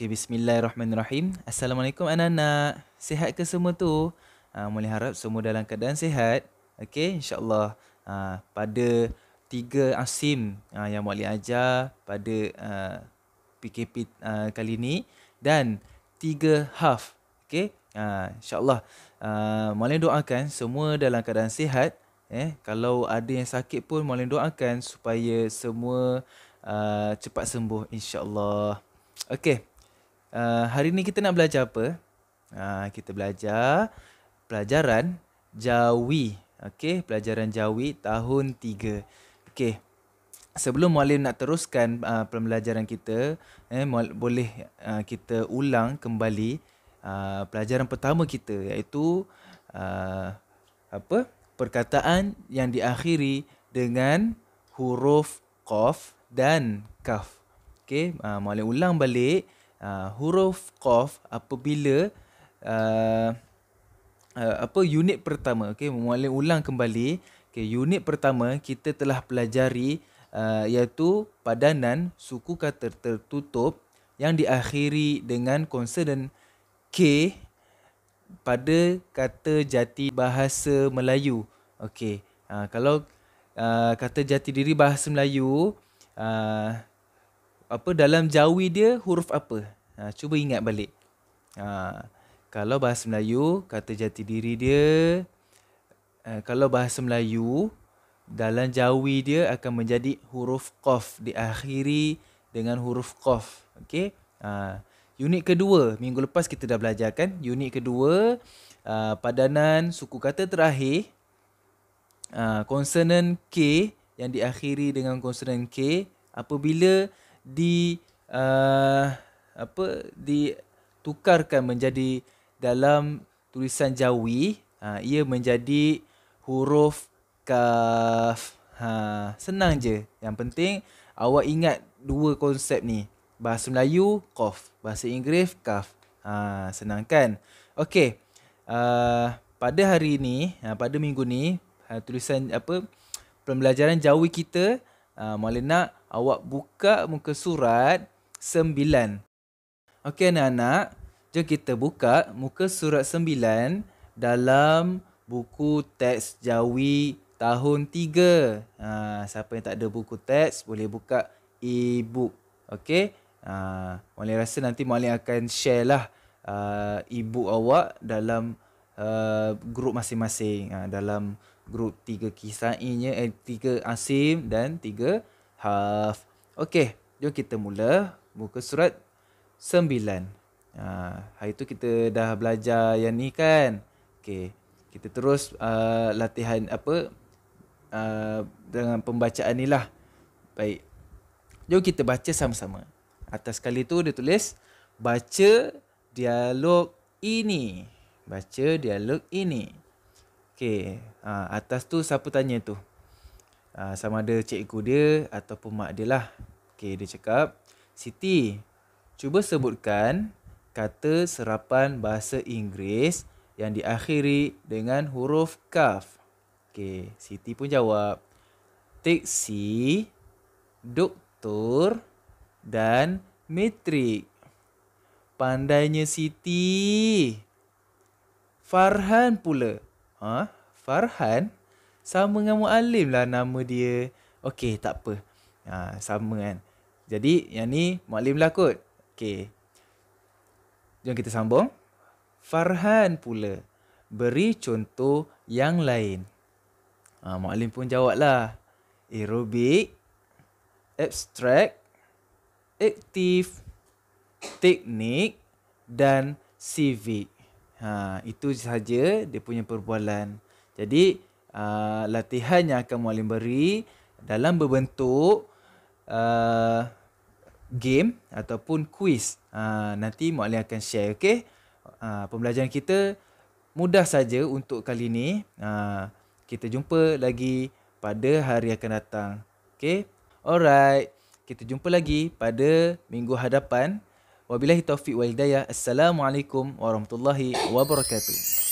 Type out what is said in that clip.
Okay, bismillahirrahmanirrahim. Assalamualaikum anak-anak. Sihat ke semua tu? Ha, ah, mulai harap semua dalam keadaan sihat. Okay, insyaAllah. Ha, pada tiga asim ha, yang boleh ajar pada uh, PKP uh, kali ni. Dan tiga half. Okay, ha, insyaAllah. Uh, mulai doakan semua dalam keadaan sihat. Eh, kalau ada yang sakit pun mohon doakan supaya semua uh, cepat sembuh insyaallah. Okey. Uh, hari ni kita nak belajar apa? Uh, kita belajar pelajaran Jawi. Okey, pelajaran Jawi tahun 3. Okey. Sebelum Mualim nak teruskan uh, pembelajaran kita, eh Mual, boleh uh, kita ulang kembali uh, pelajaran pertama kita iaitu uh, apa? Perkataan yang diakhiri dengan huruf qaf dan kaf. Okey, uh, Mualim ulang balik uh, huruf qaf apabila uh, uh, apa unit pertama okey mula ulang kembali okey unit pertama kita telah pelajari uh, iaitu padanan suku kata tertutup yang diakhiri dengan konsonan k pada kata jati bahasa Melayu okey uh, kalau uh, kata jati diri bahasa Melayu uh, apa dalam jawi dia huruf apa? Ha, cuba ingat balik. Ha, kalau bahasa Melayu kata jati diri dia ha, kalau bahasa Melayu dalam jawi dia akan menjadi huruf qaf diakhiri dengan huruf qaf. Okey. Ha, unit kedua minggu lepas kita dah belajar kan? Unit kedua ha, padanan suku kata terakhir ha, konsonan k yang diakhiri dengan consonant k apabila di uh, apa ditukarkan menjadi dalam tulisan Jawi uh, ia menjadi huruf kaf. Ha senang je. Yang penting awak ingat dua konsep ni. Bahasa Melayu qaf, bahasa Inggeris kaf. Ha senang kan? Okey. Uh, pada hari ini, uh, ha, pada minggu ni, uh, tulisan apa pembelajaran Jawi kita uh, Maulana Awak buka muka surat 9. Okey anak-anak, jom kita buka muka surat 9 dalam buku teks Jawi tahun 3. Ha, siapa yang tak ada buku teks boleh buka e-book. Okey? Ha, Malin rasa nanti Malin akan share lah uh, e-book awak dalam uh, grup masing-masing. Ha, dalam grup 3 kisahnya, eh, 3 Asim dan 3 Kahf. Okey, jom kita mula muka surat 9. Ah, ha, hari tu kita dah belajar yang ni kan. Okey, kita terus uh, latihan apa uh, dengan pembacaan ni lah. Baik. Jom kita baca sama-sama. Atas sekali tu dia tulis baca dialog ini. Baca dialog ini. Okey, ha, atas tu siapa tanya tu? Ah, sama ada cikgu dia ataupun mak dia lah. Okey, dia cakap, Siti, cuba sebutkan kata serapan bahasa Inggeris yang diakhiri dengan huruf kaf. Okey, Siti pun jawab, taxi, doktor dan metrik. Pandainya Siti. Farhan pula. Ha? Farhan? Sama dengan Mu'alim lah nama dia. Okey, tak apa. Ha, sama kan. Jadi, yang ni Mu'alim lah kot. Okey. Jom kita sambung. Farhan pula. Beri contoh yang lain. Ha, Mu'alim pun jawab lah. Aerobic. Abstract. Aktif. Teknik. Dan civic. Ha, itu saja dia punya perbualan. Jadi, uh, latihan yang akan mualim beri dalam berbentuk uh, game ataupun quiz. Uh, nanti mualim akan share, okey? Uh, pembelajaran kita mudah saja untuk kali ini. Uh, kita jumpa lagi pada hari akan datang, okey? Alright, kita jumpa lagi pada minggu hadapan. Wabillahi taufiq wal hidayah. Assalamualaikum warahmatullahi wabarakatuh.